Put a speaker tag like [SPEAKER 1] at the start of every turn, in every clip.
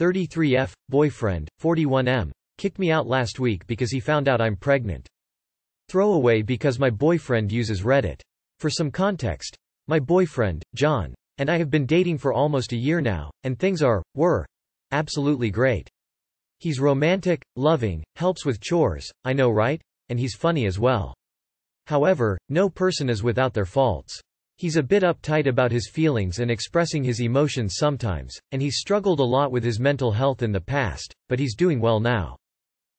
[SPEAKER 1] 33F, boyfriend, 41M, kicked me out last week because he found out I'm pregnant. Throwaway because my boyfriend uses Reddit. For some context, my boyfriend, John, and I have been dating for almost a year now, and things are, were, absolutely great. He's romantic, loving, helps with chores, I know right? And he's funny as well. However, no person is without their faults. He's a bit uptight about his feelings and expressing his emotions sometimes, and he struggled a lot with his mental health in the past, but he's doing well now.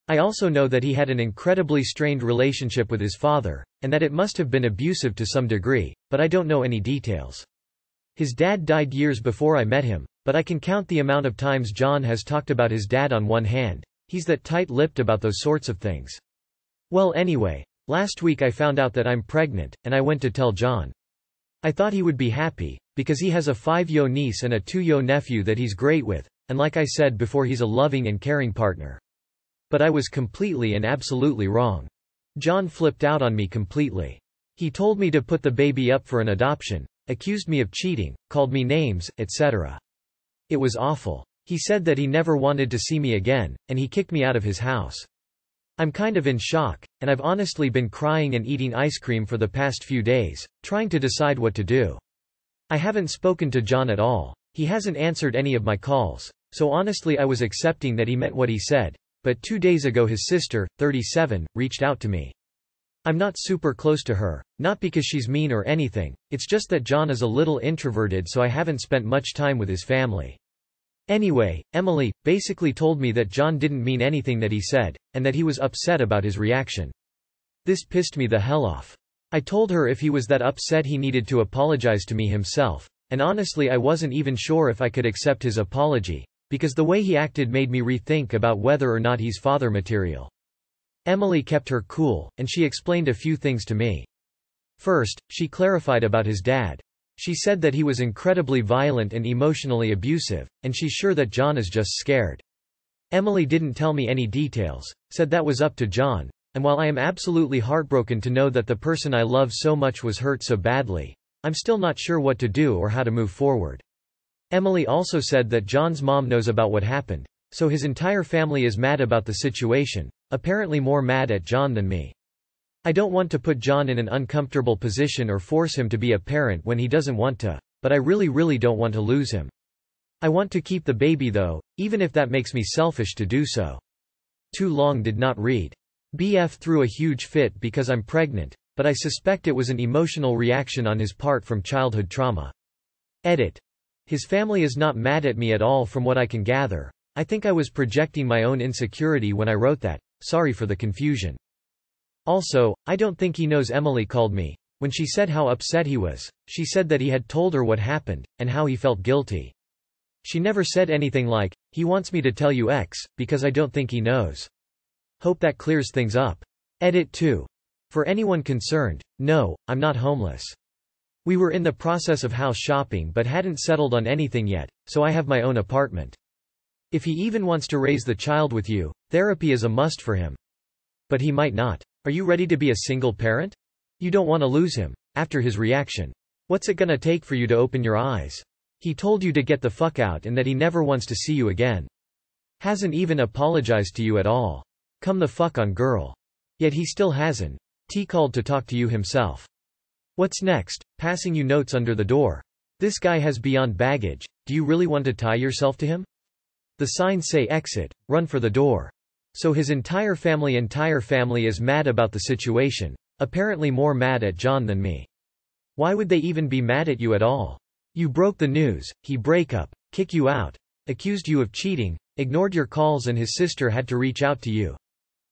[SPEAKER 1] I also know that he had an incredibly strained relationship with his father, and that it must have been abusive to some degree, but I don't know any details. His dad died years before I met him, but I can count the amount of times John has talked about his dad on one hand. He's that tight-lipped about those sorts of things. Well anyway, last week I found out that I'm pregnant, and I went to tell John. I thought he would be happy, because he has a five-yo niece and a two-yo nephew that he's great with, and like I said before he's a loving and caring partner. But I was completely and absolutely wrong. John flipped out on me completely. He told me to put the baby up for an adoption, accused me of cheating, called me names, etc. It was awful. He said that he never wanted to see me again, and he kicked me out of his house. I'm kind of in shock, and I've honestly been crying and eating ice cream for the past few days, trying to decide what to do. I haven't spoken to John at all. He hasn't answered any of my calls, so honestly I was accepting that he meant what he said, but two days ago his sister, 37, reached out to me. I'm not super close to her, not because she's mean or anything, it's just that John is a little introverted so I haven't spent much time with his family. Anyway, Emily, basically told me that John didn't mean anything that he said, and that he was upset about his reaction. This pissed me the hell off. I told her if he was that upset he needed to apologize to me himself, and honestly I wasn't even sure if I could accept his apology, because the way he acted made me rethink about whether or not he's father material. Emily kept her cool, and she explained a few things to me. First, she clarified about his dad. She said that he was incredibly violent and emotionally abusive, and she's sure that John is just scared. Emily didn't tell me any details, said that was up to John, and while I am absolutely heartbroken to know that the person I love so much was hurt so badly, I'm still not sure what to do or how to move forward. Emily also said that John's mom knows about what happened, so his entire family is mad about the situation, apparently more mad at John than me. I don't want to put John in an uncomfortable position or force him to be a parent when he doesn't want to, but I really really don't want to lose him. I want to keep the baby though, even if that makes me selfish to do so. Too long did not read. BF threw a huge fit because I'm pregnant, but I suspect it was an emotional reaction on his part from childhood trauma. Edit. His family is not mad at me at all from what I can gather. I think I was projecting my own insecurity when I wrote that. Sorry for the confusion. Also, I don't think he knows Emily called me. When she said how upset he was, she said that he had told her what happened, and how he felt guilty. She never said anything like, he wants me to tell you X, because I don't think he knows. Hope that clears things up. Edit 2. For anyone concerned, no, I'm not homeless. We were in the process of house shopping but hadn't settled on anything yet, so I have my own apartment. If he even wants to raise the child with you, therapy is a must for him. But he might not. Are you ready to be a single parent? You don't want to lose him. After his reaction. What's it gonna take for you to open your eyes? He told you to get the fuck out and that he never wants to see you again. Hasn't even apologized to you at all. Come the fuck on girl. Yet he still hasn't. T called to talk to you himself. What's next? Passing you notes under the door. This guy has beyond baggage. Do you really want to tie yourself to him? The signs say exit, run for the door. So his entire family entire family is mad about the situation. Apparently more mad at John than me. Why would they even be mad at you at all? You broke the news, he break up, kick you out, accused you of cheating, ignored your calls and his sister had to reach out to you.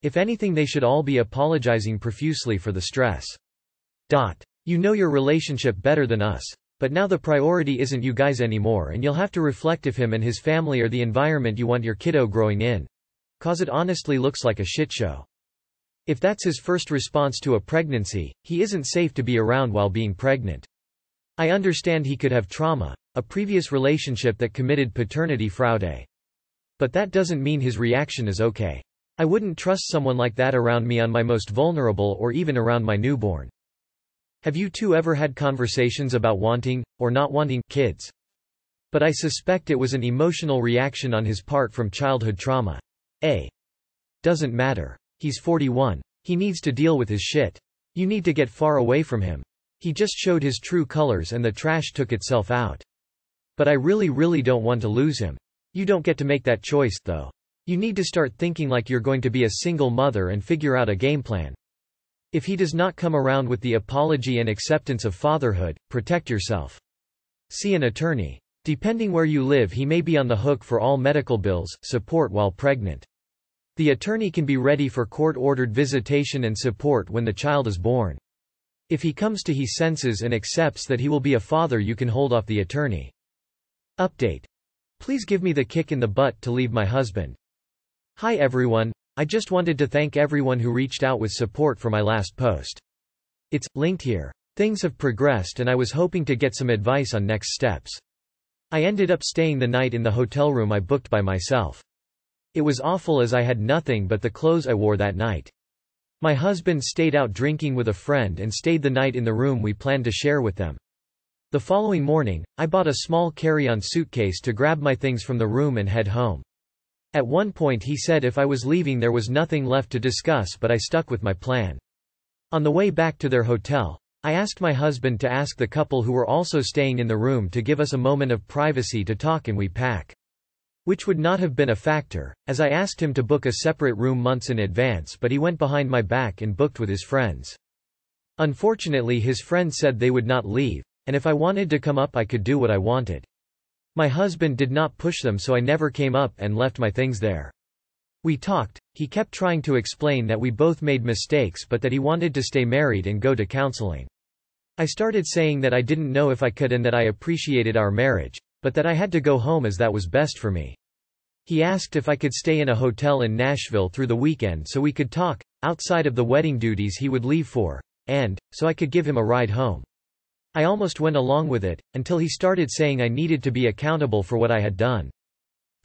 [SPEAKER 1] If anything they should all be apologizing profusely for the stress. Dot. You know your relationship better than us. But now the priority isn't you guys anymore and you'll have to reflect if him and his family are the environment you want your kiddo growing in cause it honestly looks like a shitshow. If that's his first response to a pregnancy, he isn't safe to be around while being pregnant. I understand he could have trauma, a previous relationship that committed paternity fraude. But that doesn't mean his reaction is okay. I wouldn't trust someone like that around me on my most vulnerable or even around my newborn. Have you two ever had conversations about wanting, or not wanting, kids? But I suspect it was an emotional reaction on his part from childhood trauma. A. Doesn't matter. He's 41. He needs to deal with his shit. You need to get far away from him. He just showed his true colors and the trash took itself out. But I really really don't want to lose him. You don't get to make that choice, though. You need to start thinking like you're going to be a single mother and figure out a game plan. If he does not come around with the apology and acceptance of fatherhood, protect yourself. See an attorney. Depending where you live he may be on the hook for all medical bills, support while pregnant. The attorney can be ready for court-ordered visitation and support when the child is born. If he comes to his senses and accepts that he will be a father you can hold off the attorney. Update. Please give me the kick in the butt to leave my husband. Hi everyone, I just wanted to thank everyone who reached out with support for my last post. It's linked here. Things have progressed and I was hoping to get some advice on next steps. I ended up staying the night in the hotel room I booked by myself. It was awful as I had nothing but the clothes I wore that night. My husband stayed out drinking with a friend and stayed the night in the room we planned to share with them. The following morning, I bought a small carry-on suitcase to grab my things from the room and head home. At one point he said if I was leaving there was nothing left to discuss but I stuck with my plan. On the way back to their hotel, I asked my husband to ask the couple who were also staying in the room to give us a moment of privacy to talk and we pack. Which would not have been a factor, as I asked him to book a separate room months in advance but he went behind my back and booked with his friends. Unfortunately his friends said they would not leave, and if I wanted to come up I could do what I wanted. My husband did not push them so I never came up and left my things there. We talked, he kept trying to explain that we both made mistakes but that he wanted to stay married and go to counseling. I started saying that I didn't know if I could and that I appreciated our marriage, but that I had to go home as that was best for me. He asked if I could stay in a hotel in Nashville through the weekend so we could talk, outside of the wedding duties he would leave for, and, so I could give him a ride home. I almost went along with it, until he started saying I needed to be accountable for what I had done.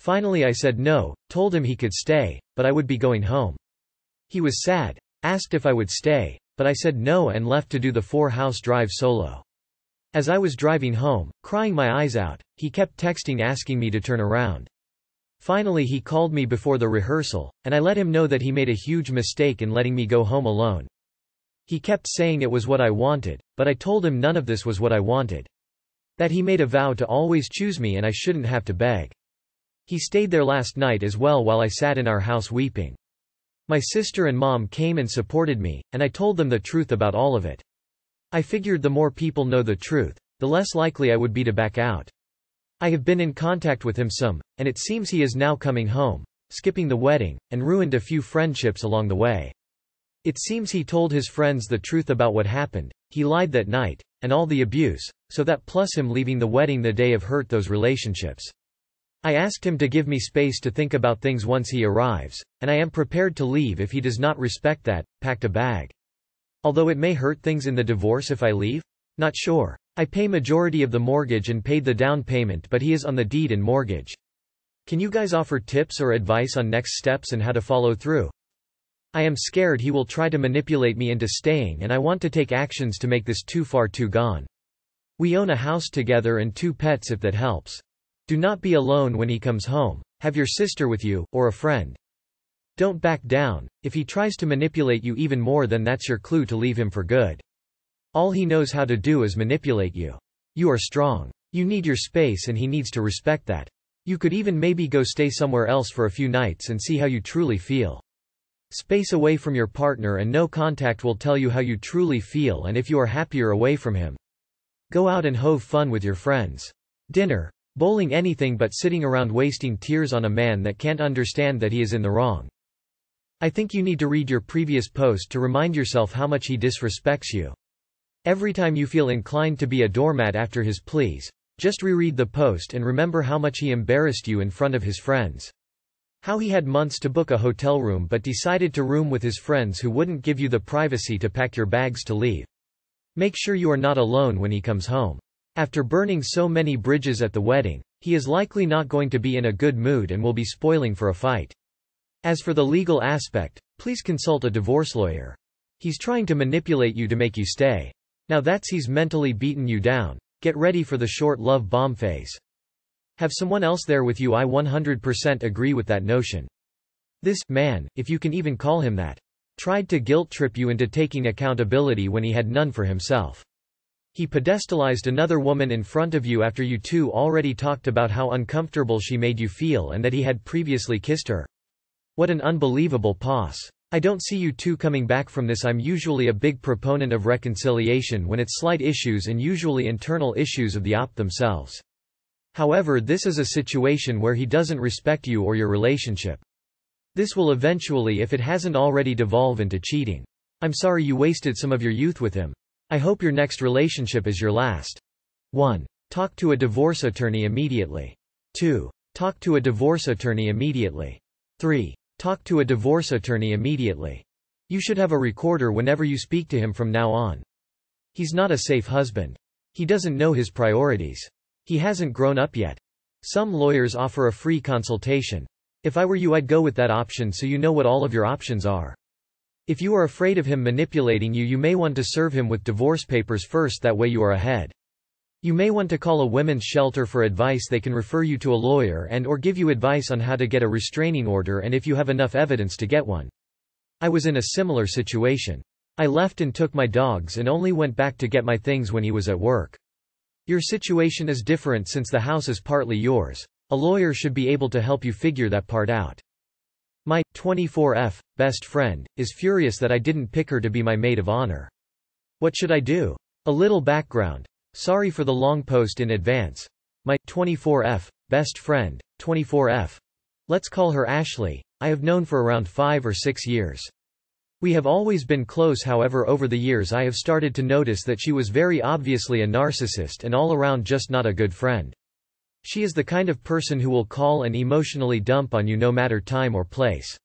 [SPEAKER 1] Finally I said no, told him he could stay, but I would be going home. He was sad, asked if I would stay, but I said no and left to do the four-house drive solo. As I was driving home, crying my eyes out, he kept texting asking me to turn around. Finally he called me before the rehearsal, and I let him know that he made a huge mistake in letting me go home alone. He kept saying it was what I wanted, but I told him none of this was what I wanted. That he made a vow to always choose me and I shouldn't have to beg. He stayed there last night as well while I sat in our house weeping. My sister and mom came and supported me, and I told them the truth about all of it. I figured the more people know the truth, the less likely I would be to back out. I have been in contact with him some, and it seems he is now coming home, skipping the wedding, and ruined a few friendships along the way. It seems he told his friends the truth about what happened, he lied that night, and all the abuse, so that plus him leaving the wedding the day of hurt those relationships. I asked him to give me space to think about things once he arrives, and I am prepared to leave if he does not respect that, packed a bag. Although it may hurt things in the divorce if I leave? Not sure. I pay majority of the mortgage and paid the down payment but he is on the deed and mortgage. Can you guys offer tips or advice on next steps and how to follow through? I am scared he will try to manipulate me into staying and I want to take actions to make this too far too gone. We own a house together and two pets if that helps. Do not be alone when he comes home. Have your sister with you, or a friend. Don't back down. If he tries to manipulate you even more then that's your clue to leave him for good. All he knows how to do is manipulate you. You are strong. You need your space and he needs to respect that. You could even maybe go stay somewhere else for a few nights and see how you truly feel. Space away from your partner and no contact will tell you how you truly feel and if you are happier away from him. Go out and have fun with your friends. Dinner, Bowling anything but sitting around wasting tears on a man that can't understand that he is in the wrong. I think you need to read your previous post to remind yourself how much he disrespects you. Every time you feel inclined to be a doormat after his pleas, just reread the post and remember how much he embarrassed you in front of his friends. How he had months to book a hotel room but decided to room with his friends who wouldn't give you the privacy to pack your bags to leave. Make sure you are not alone when he comes home. After burning so many bridges at the wedding, he is likely not going to be in a good mood and will be spoiling for a fight. As for the legal aspect, please consult a divorce lawyer. He's trying to manipulate you to make you stay. Now that's he's mentally beaten you down, get ready for the short love bomb phase. Have someone else there with you I 100% agree with that notion. This man, if you can even call him that, tried to guilt trip you into taking accountability when he had none for himself. He pedestalized another woman in front of you after you two already talked about how uncomfortable she made you feel and that he had previously kissed her. What an unbelievable pos. I don't see you two coming back from this I'm usually a big proponent of reconciliation when it's slight issues and usually internal issues of the op themselves. However this is a situation where he doesn't respect you or your relationship. This will eventually if it hasn't already devolve into cheating. I'm sorry you wasted some of your youth with him. I hope your next relationship is your last. 1. Talk to a divorce attorney immediately. 2. Talk to a divorce attorney immediately. 3. Talk to a divorce attorney immediately. You should have a recorder whenever you speak to him from now on. He's not a safe husband. He doesn't know his priorities. He hasn't grown up yet. Some lawyers offer a free consultation. If I were you I'd go with that option so you know what all of your options are. If you are afraid of him manipulating you you may want to serve him with divorce papers first that way you are ahead. You may want to call a women's shelter for advice they can refer you to a lawyer and or give you advice on how to get a restraining order and if you have enough evidence to get one. I was in a similar situation. I left and took my dogs and only went back to get my things when he was at work. Your situation is different since the house is partly yours. A lawyer should be able to help you figure that part out. My 24F best friend is furious that I didn't pick her to be my maid of honor. What should I do? A little background. Sorry for the long post in advance. My 24F best friend, 24F. Let's call her Ashley. I have known for around 5 or 6 years. We have always been close however over the years I have started to notice that she was very obviously a narcissist and all around just not a good friend. She is the kind of person who will call and emotionally dump on you no matter time or place.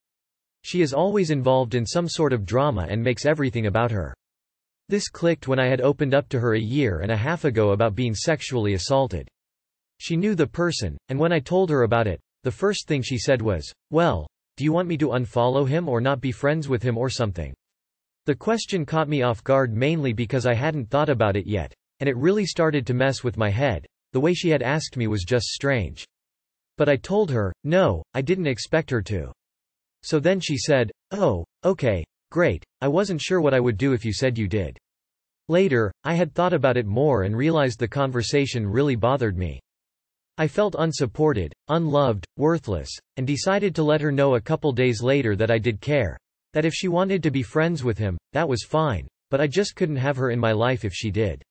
[SPEAKER 1] She is always involved in some sort of drama and makes everything about her. This clicked when I had opened up to her a year and a half ago about being sexually assaulted. She knew the person, and when I told her about it, the first thing she said was, Well, do you want me to unfollow him or not be friends with him or something? The question caught me off guard mainly because I hadn't thought about it yet, and it really started to mess with my head, the way she had asked me was just strange. But I told her, no, I didn't expect her to. So then she said, oh, okay, great, I wasn't sure what I would do if you said you did. Later, I had thought about it more and realized the conversation really bothered me. I felt unsupported, unloved, worthless, and decided to let her know a couple days later that I did care. That if she wanted to be friends with him, that was fine, but I just couldn't have her in my life if she did.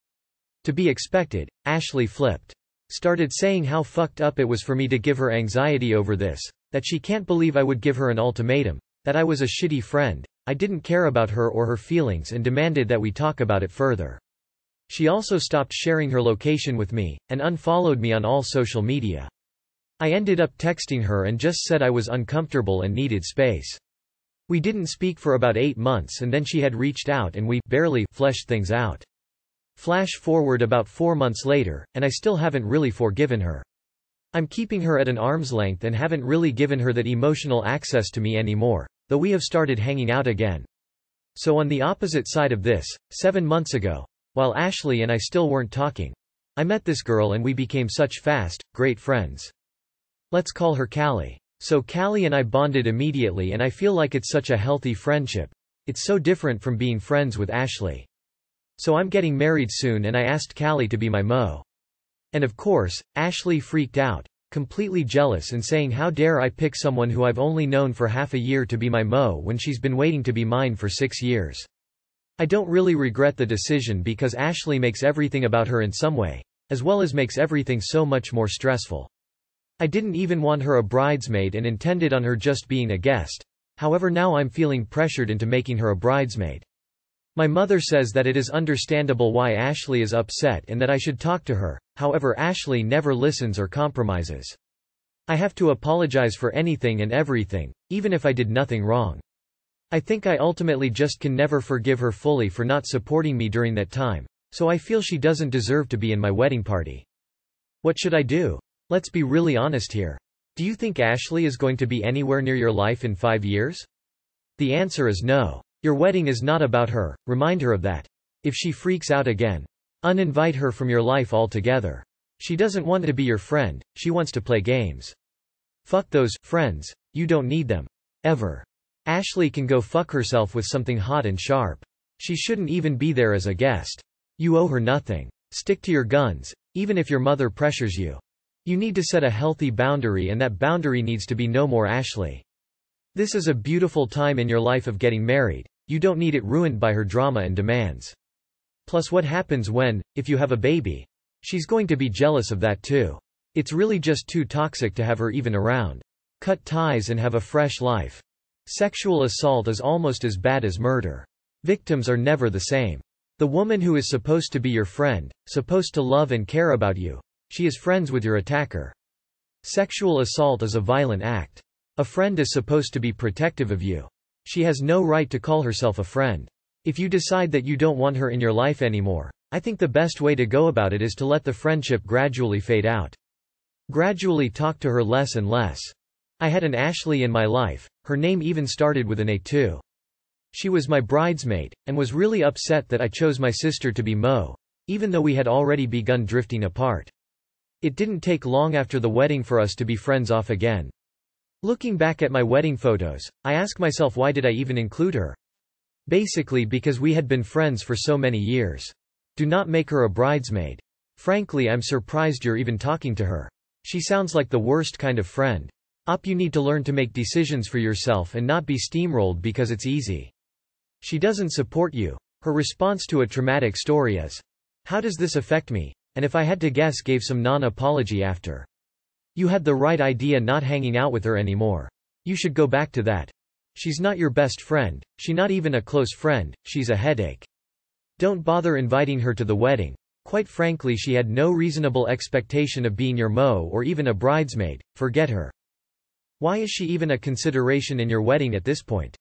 [SPEAKER 1] To be expected, Ashley flipped. Started saying how fucked up it was for me to give her anxiety over this, that she can't believe I would give her an ultimatum, that I was a shitty friend, I didn't care about her or her feelings and demanded that we talk about it further. She also stopped sharing her location with me, and unfollowed me on all social media. I ended up texting her and just said I was uncomfortable and needed space. We didn't speak for about eight months and then she had reached out and we barely fleshed things out. Flash forward about four months later, and I still haven't really forgiven her. I'm keeping her at an arm's length and haven't really given her that emotional access to me anymore, though we have started hanging out again. So on the opposite side of this, seven months ago, while Ashley and I still weren't talking, I met this girl and we became such fast, great friends. Let's call her Callie. So Callie and I bonded immediately and I feel like it's such a healthy friendship. It's so different from being friends with Ashley. So I'm getting married soon and I asked Callie to be my mo. And of course, Ashley freaked out, completely jealous and saying how dare I pick someone who I've only known for half a year to be my mo when she's been waiting to be mine for six years. I don't really regret the decision because Ashley makes everything about her in some way, as well as makes everything so much more stressful. I didn't even want her a bridesmaid and intended on her just being a guest, however now I'm feeling pressured into making her a bridesmaid. My mother says that it is understandable why Ashley is upset and that I should talk to her, however Ashley never listens or compromises. I have to apologize for anything and everything, even if I did nothing wrong. I think I ultimately just can never forgive her fully for not supporting me during that time, so I feel she doesn't deserve to be in my wedding party. What should I do? Let's be really honest here. Do you think Ashley is going to be anywhere near your life in five years? The answer is no. Your wedding is not about her, remind her of that. If she freaks out again, uninvite her from your life altogether. She doesn't want to be your friend, she wants to play games. Fuck those friends, you don't need them. Ever. Ashley can go fuck herself with something hot and sharp. She shouldn't even be there as a guest. You owe her nothing. Stick to your guns, even if your mother pressures you. You need to set a healthy boundary and that boundary needs to be no more Ashley. This is a beautiful time in your life of getting married. You don't need it ruined by her drama and demands. Plus what happens when, if you have a baby? She's going to be jealous of that too. It's really just too toxic to have her even around. Cut ties and have a fresh life. Sexual assault is almost as bad as murder. Victims are never the same. The woman who is supposed to be your friend, supposed to love and care about you, she is friends with your attacker. Sexual assault is a violent act. A friend is supposed to be protective of you. She has no right to call herself a friend. If you decide that you don't want her in your life anymore, I think the best way to go about it is to let the friendship gradually fade out. Gradually talk to her less and less. I had an Ashley in my life, her name even started with an A too. She was my bridesmaid, and was really upset that I chose my sister to be Mo, even though we had already begun drifting apart. It didn't take long after the wedding for us to be friends off again. Looking back at my wedding photos, I ask myself why did I even include her? Basically because we had been friends for so many years. Do not make her a bridesmaid. Frankly I'm surprised you're even talking to her. She sounds like the worst kind of friend. Op you need to learn to make decisions for yourself and not be steamrolled because it's easy. She doesn't support you. Her response to a traumatic story is, how does this affect me? And if I had to guess gave some non-apology after. You had the right idea not hanging out with her anymore. You should go back to that. She's not your best friend, She's not even a close friend, she's a headache. Don't bother inviting her to the wedding. Quite frankly she had no reasonable expectation of being your mo or even a bridesmaid, forget her. Why is she even a consideration in your wedding at this point?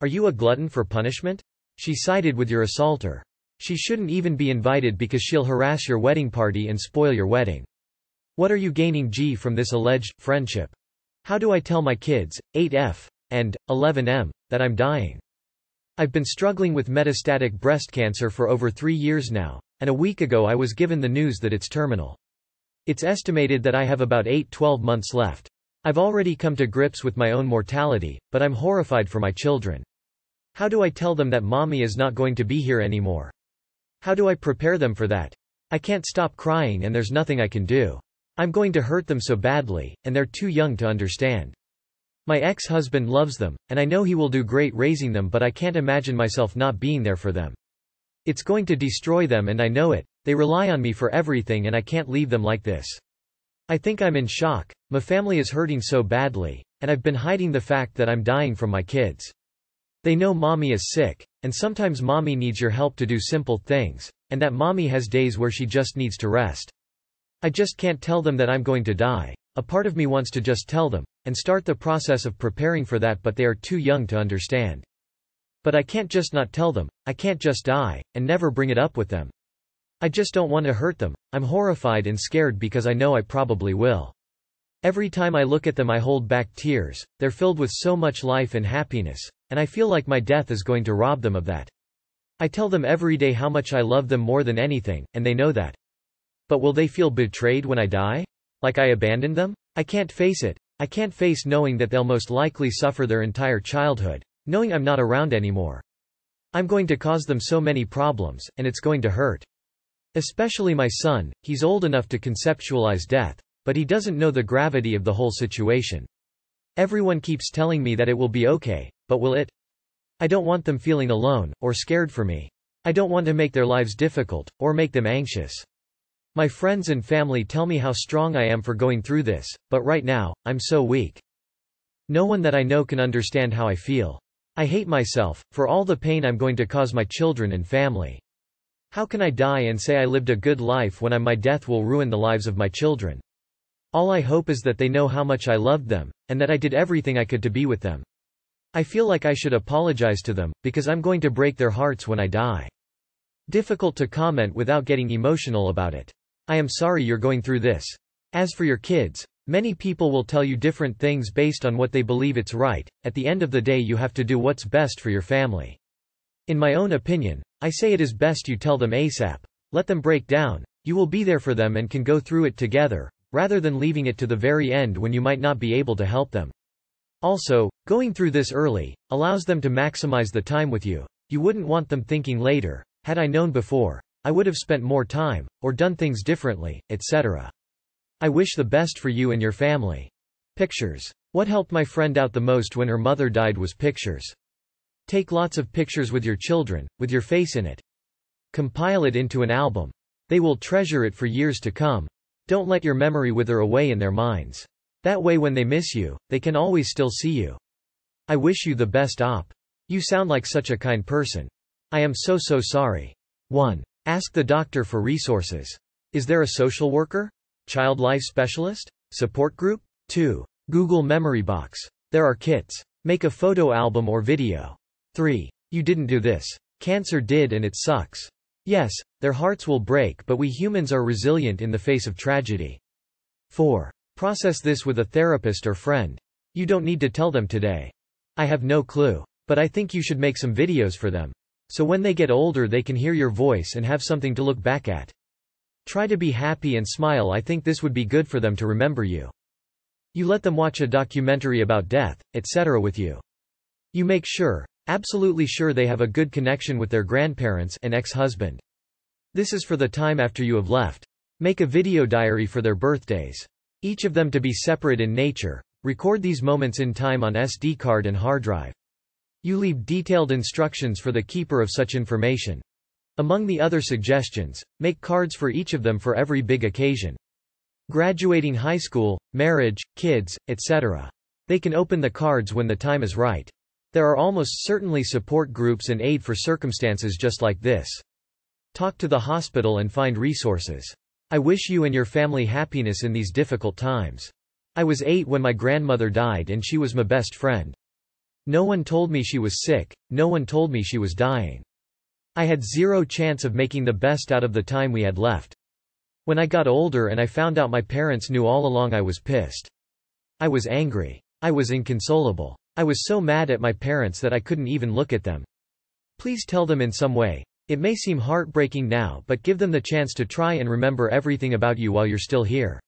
[SPEAKER 1] Are you a glutton for punishment? She sided with your assaulter. She shouldn't even be invited because she'll harass your wedding party and spoil your wedding. What are you gaining G from this alleged friendship? How do I tell my kids, 8F, and 11M, that I'm dying? I've been struggling with metastatic breast cancer for over three years now, and a week ago I was given the news that it's terminal. It's estimated that I have about 8 12 months left. I've already come to grips with my own mortality, but I'm horrified for my children. How do I tell them that mommy is not going to be here anymore? How do I prepare them for that? I can't stop crying and there's nothing I can do. I'm going to hurt them so badly, and they're too young to understand. My ex-husband loves them, and I know he will do great raising them but I can't imagine myself not being there for them. It's going to destroy them and I know it, they rely on me for everything and I can't leave them like this. I think I'm in shock, my family is hurting so badly, and I've been hiding the fact that I'm dying from my kids. They know mommy is sick, and sometimes mommy needs your help to do simple things, and that mommy has days where she just needs to rest. I just can't tell them that I'm going to die. A part of me wants to just tell them, and start the process of preparing for that but they are too young to understand. But I can't just not tell them, I can't just die, and never bring it up with them. I just don't want to hurt them, I'm horrified and scared because I know I probably will. Every time I look at them I hold back tears, they're filled with so much life and happiness, and I feel like my death is going to rob them of that. I tell them every day how much I love them more than anything, and they know that. But will they feel betrayed when I die? Like I abandoned them? I can't face it. I can't face knowing that they'll most likely suffer their entire childhood, knowing I'm not around anymore. I'm going to cause them so many problems, and it's going to hurt. Especially my son, he's old enough to conceptualize death, but he doesn't know the gravity of the whole situation. Everyone keeps telling me that it will be okay, but will it? I don't want them feeling alone, or scared for me. I don't want to make their lives difficult, or make them anxious. My friends and family tell me how strong I am for going through this, but right now, I'm so weak. No one that I know can understand how I feel. I hate myself, for all the pain I'm going to cause my children and family. How can I die and say I lived a good life when I, my death will ruin the lives of my children? All I hope is that they know how much I loved them, and that I did everything I could to be with them. I feel like I should apologize to them, because I'm going to break their hearts when I die. Difficult to comment without getting emotional about it. I am sorry you're going through this. As for your kids, many people will tell you different things based on what they believe it's right, at the end of the day you have to do what's best for your family. In my own opinion, I say it is best you tell them ASAP, let them break down, you will be there for them and can go through it together, rather than leaving it to the very end when you might not be able to help them. Also, going through this early, allows them to maximize the time with you, you wouldn't want them thinking later, had I known before, I would have spent more time, or done things differently, etc. I wish the best for you and your family. Pictures. What helped my friend out the most when her mother died was pictures. Take lots of pictures with your children, with your face in it. Compile it into an album. They will treasure it for years to come. Don't let your memory wither away in their minds. That way when they miss you, they can always still see you. I wish you the best op. You sound like such a kind person. I am so so sorry. 1. Ask the doctor for resources. Is there a social worker? Child life specialist? Support group? 2. Google Memory Box. There are kits. Make a photo album or video. 3. You didn't do this. Cancer did and it sucks. Yes, their hearts will break but we humans are resilient in the face of tragedy. 4. Process this with a therapist or friend. You don't need to tell them today. I have no clue. But I think you should make some videos for them. So when they get older they can hear your voice and have something to look back at. Try to be happy and smile I think this would be good for them to remember you. You let them watch a documentary about death, etc. with you. You make sure, absolutely sure they have a good connection with their grandparents and ex-husband. This is for the time after you have left. Make a video diary for their birthdays. Each of them to be separate in nature. Record these moments in time on SD card and hard drive. You leave detailed instructions for the keeper of such information. Among the other suggestions, make cards for each of them for every big occasion. Graduating high school, marriage, kids, etc. They can open the cards when the time is right. There are almost certainly support groups and aid for circumstances just like this. Talk to the hospital and find resources. I wish you and your family happiness in these difficult times. I was eight when my grandmother died and she was my best friend. No one told me she was sick, no one told me she was dying. I had zero chance of making the best out of the time we had left. When I got older and I found out my parents knew all along I was pissed. I was angry. I was inconsolable. I was so mad at my parents that I couldn't even look at them. Please tell them in some way. It may seem heartbreaking now but give them the chance to try and remember everything about you while you're still here.